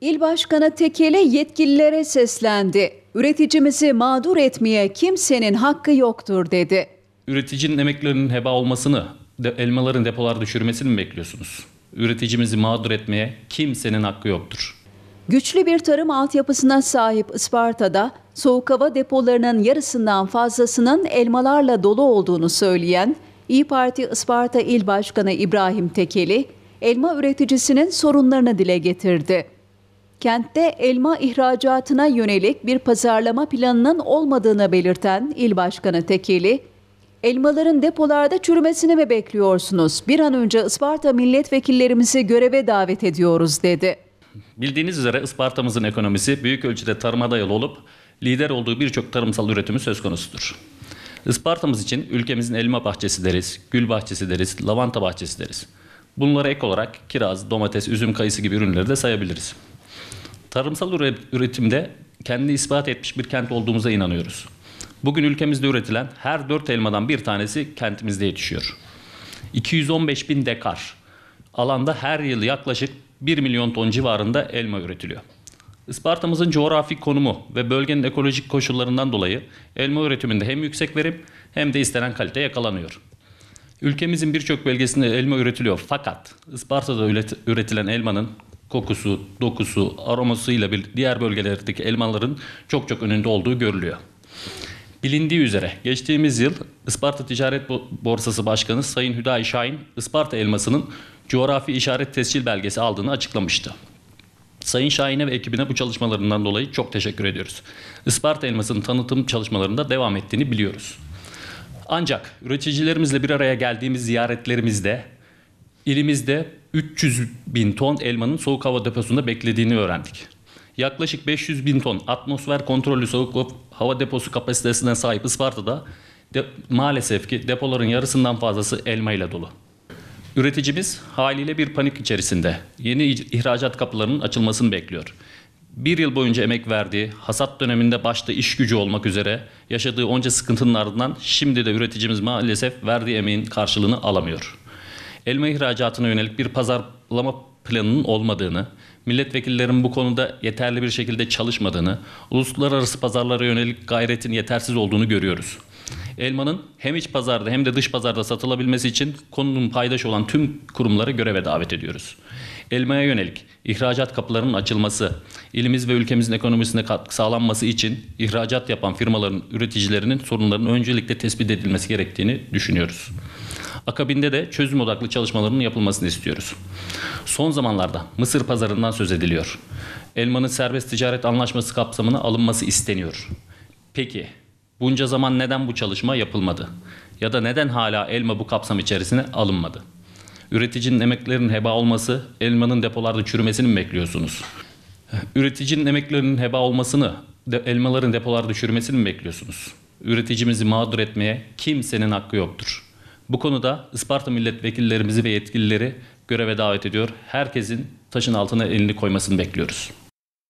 İl Başkanı Tekele yetkililere seslendi. Üreticimizi mağdur etmeye kimsenin hakkı yoktur dedi. Üreticinin emeklerinin heba olmasını, elmaların depolar düşürmesini mi bekliyorsunuz? Üreticimizi mağdur etmeye kimsenin hakkı yoktur. Güçlü bir tarım altyapısına sahip Isparta'da soğuk hava depolarının yarısından fazlasının elmalarla dolu olduğunu söyleyen İyi Parti Isparta İl Başkanı İbrahim Tekeli, elma üreticisinin sorunlarını dile getirdi kentte elma ihracatına yönelik bir pazarlama planının olmadığını belirten il başkanı Tekeli, elmaların depolarda çürümesini mi bekliyorsunuz? Bir an önce Isparta milletvekillerimizi göreve davet ediyoruz dedi. Bildiğiniz üzere Isparta'mızın ekonomisi büyük ölçüde tarıma dayalı olup lider olduğu birçok tarımsal üretimi söz konusudur. Isparta'mız için ülkemizin elma bahçesi deriz, gül bahçesi deriz, lavanta bahçesi deriz. Bunlara ek olarak kiraz, domates, üzüm, kayısı gibi ürünleri de sayabiliriz. Tarımsal üretimde kendini ispat etmiş bir kent olduğumuza inanıyoruz. Bugün ülkemizde üretilen her dört elmadan bir tanesi kentimizde yetişiyor. 215 bin dekar alanda her yıl yaklaşık 1 milyon ton civarında elma üretiliyor. Isparta'mızın coğrafi konumu ve bölgenin ekolojik koşullarından dolayı elma üretiminde hem yüksek verim hem de istenen kalite yakalanıyor. Ülkemizin birçok bölgesinde elma üretiliyor fakat Isparta'da üretilen elmanın kokusu, dokusu, aromasıyla bir diğer bölgelerdeki elmaların çok çok önünde olduğu görülüyor. Bilindiği üzere geçtiğimiz yıl Isparta Ticaret Borsası Başkanı Sayın Hüdayi Şahin Isparta elmasının coğrafi işaret tescil belgesi aldığını açıklamıştı. Sayın Şahin'e ve ekibine bu çalışmalarından dolayı çok teşekkür ediyoruz. Isparta elmasının tanıtım çalışmalarında devam ettiğini biliyoruz. Ancak üreticilerimizle bir araya geldiğimiz ziyaretlerimizde ilimizde 300 bin ton elmanın soğuk hava deposunda beklediğini öğrendik. Yaklaşık 500 bin ton atmosfer kontrollü soğuk hava deposu kapasitesine sahip Isparta'da de, maalesef ki depoların yarısından fazlası elma ile dolu. Üreticimiz haliyle bir panik içerisinde yeni ihracat kapılarının açılmasını bekliyor. Bir yıl boyunca emek verdiği, hasat döneminde başta iş gücü olmak üzere yaşadığı onca sıkıntının ardından şimdi de üreticimiz maalesef verdiği emeğin karşılığını alamıyor elma ihracatına yönelik bir pazarlama planının olmadığını, milletvekillerin bu konuda yeterli bir şekilde çalışmadığını, uluslararası pazarlara yönelik gayretin yetersiz olduğunu görüyoruz. Elmanın hem iç pazarda hem de dış pazarda satılabilmesi için konunun paydaşı olan tüm kurumları göreve davet ediyoruz. Elmaya yönelik ihracat kapılarının açılması, ilimiz ve ülkemizin ekonomisine katkı sağlanması için ihracat yapan firmaların üreticilerinin sorunlarının öncelikle tespit edilmesi gerektiğini düşünüyoruz. Akabinde de çözüm odaklı çalışmalarının yapılmasını istiyoruz. Son zamanlarda Mısır pazarından söz ediliyor. Elmanın serbest ticaret anlaşması kapsamına alınması isteniyor. Peki bunca zaman neden bu çalışma yapılmadı? Ya da neden hala elma bu kapsam içerisine alınmadı? Üreticinin emeklerinin heba olması, elmanın depolarda çürümesini mi bekliyorsunuz? Üreticinin emeklerinin heba olmasını, de, elmaların depolarda çürümesini mi bekliyorsunuz? Üreticimizi mağdur etmeye kimsenin hakkı yoktur. Bu konuda Isparta milletvekillerimizi ve yetkilileri göreve davet ediyor. Herkesin taşın altına elini koymasını bekliyoruz.